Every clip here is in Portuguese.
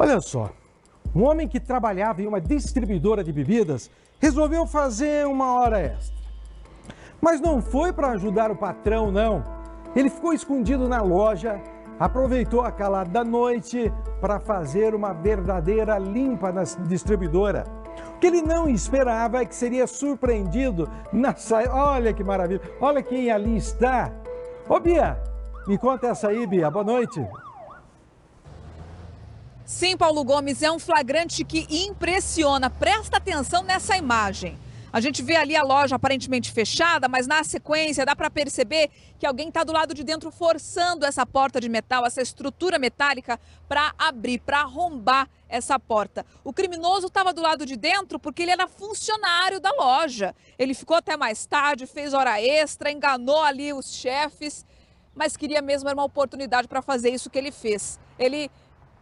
Olha só, um homem que trabalhava em uma distribuidora de bebidas resolveu fazer uma hora extra. Mas não foi para ajudar o patrão, não. Ele ficou escondido na loja, aproveitou a calada da noite para fazer uma verdadeira limpa na distribuidora. O que ele não esperava é que seria surpreendido na saída. Olha que maravilha! Olha quem ali está! Ô Bia, me conta essa aí, Bia. Boa noite. Sim, Paulo Gomes, é um flagrante que impressiona. Presta atenção nessa imagem. A gente vê ali a loja aparentemente fechada, mas na sequência dá para perceber que alguém está do lado de dentro forçando essa porta de metal, essa estrutura metálica, para abrir, para arrombar essa porta. O criminoso estava do lado de dentro porque ele era funcionário da loja. Ele ficou até mais tarde, fez hora extra, enganou ali os chefes, mas queria mesmo uma oportunidade para fazer isso que ele fez. Ele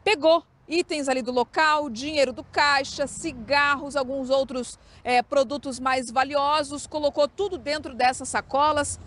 pegou itens ali do local, dinheiro do caixa, cigarros, alguns outros é, produtos mais valiosos, colocou tudo dentro dessas sacolas,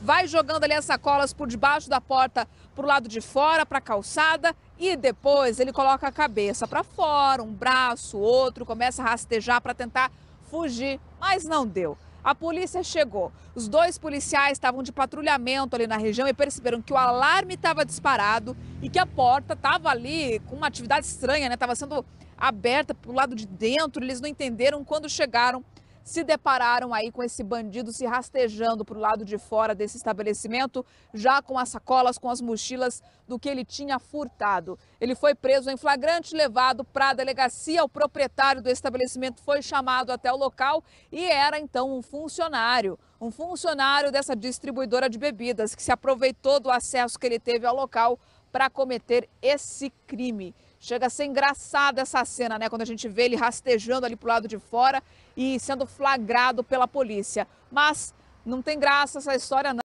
vai jogando ali as sacolas por debaixo da porta para o lado de fora, para a calçada, e depois ele coloca a cabeça para fora, um braço, outro, começa a rastejar para tentar fugir, mas não deu. A polícia chegou. Os dois policiais estavam de patrulhamento ali na região e perceberam que o alarme estava disparado e que a porta estava ali com uma atividade estranha, né? Estava sendo aberta para o lado de dentro. Eles não entenderam quando chegaram se depararam aí com esse bandido se rastejando para o lado de fora desse estabelecimento, já com as sacolas, com as mochilas do que ele tinha furtado. Ele foi preso em flagrante, levado para a delegacia. O proprietário do estabelecimento foi chamado até o local e era então um funcionário um funcionário dessa distribuidora de bebidas que se aproveitou do acesso que ele teve ao local para cometer esse crime. Chega a ser engraçada essa cena, né? Quando a gente vê ele rastejando ali o lado de fora e sendo flagrado pela polícia. Mas não tem graça essa história, não.